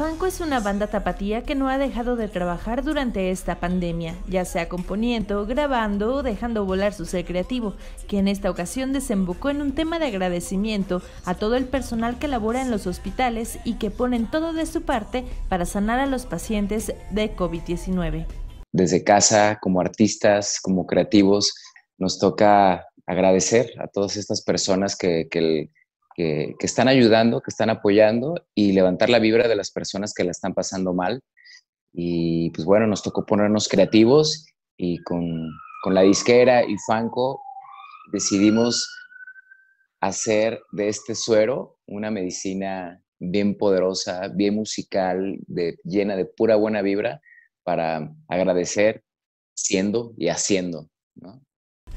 Fanco es una banda tapatía que no ha dejado de trabajar durante esta pandemia, ya sea componiendo, grabando o dejando volar su ser creativo, que en esta ocasión desembocó en un tema de agradecimiento a todo el personal que labora en los hospitales y que ponen todo de su parte para sanar a los pacientes de COVID-19. Desde casa, como artistas, como creativos, nos toca agradecer a todas estas personas que, el que, están ayudando, que están apoyando y levantar la vibra de las personas que la están pasando mal. Y pues bueno, nos tocó ponernos creativos y con, la disquera y Fanco decidimos hacer de este suero una medicina bien poderosa, bien musical, de, llena de pura buena vibra para agradecer siendo y haciendo. ¿no?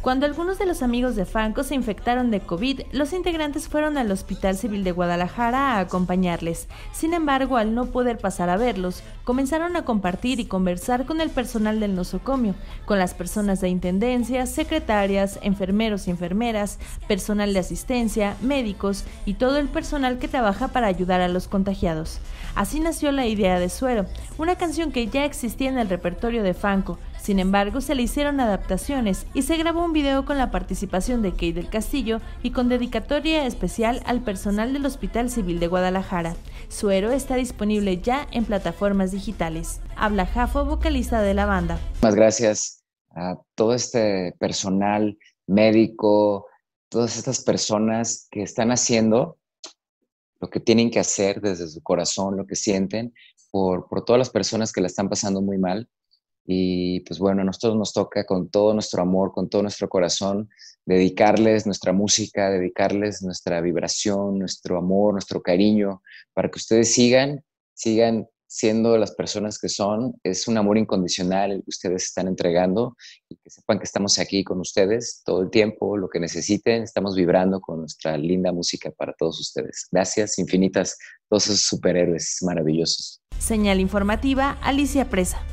Cuando algunos de los amigos de Franco se infectaron de COVID, los integrantes fueron al Hospital Civil de Guadalajara a acompañarles. Sin embargo, al no poder pasar a verlos, comenzaron a compartir y conversar con el personal del nosocomio, con las personas de intendencia, secretarias, enfermeros y enfermeras, personal de asistencia, médicos y todo el personal que trabaja para ayudar a los contagiados. Así nació la idea de Suero, una canción que ya existía en el repertorio de Franco sin embargo, se le hicieron adaptaciones y se grabó un video con la participación de Kate del Castillo y con dedicatoria especial al personal del Hospital Civil de Guadalajara. Su héroe está disponible ya en plataformas digitales. Habla Jafo, vocalista de la banda. Muchas gracias a todo este personal médico, todas estas personas que están haciendo lo que tienen que hacer desde su corazón, lo que sienten, por, por todas las personas que la están pasando muy mal y pues bueno, a nosotros nos toca con todo nuestro amor, con todo nuestro corazón, dedicarles nuestra música, dedicarles nuestra vibración, nuestro amor, nuestro cariño, para que ustedes sigan, sigan siendo las personas que son. Es un amor incondicional que ustedes están entregando y que sepan que estamos aquí con ustedes todo el tiempo, lo que necesiten. Estamos vibrando con nuestra linda música para todos ustedes. Gracias infinitas, todos esos superhéroes maravillosos. Señal informativa, Alicia Presa.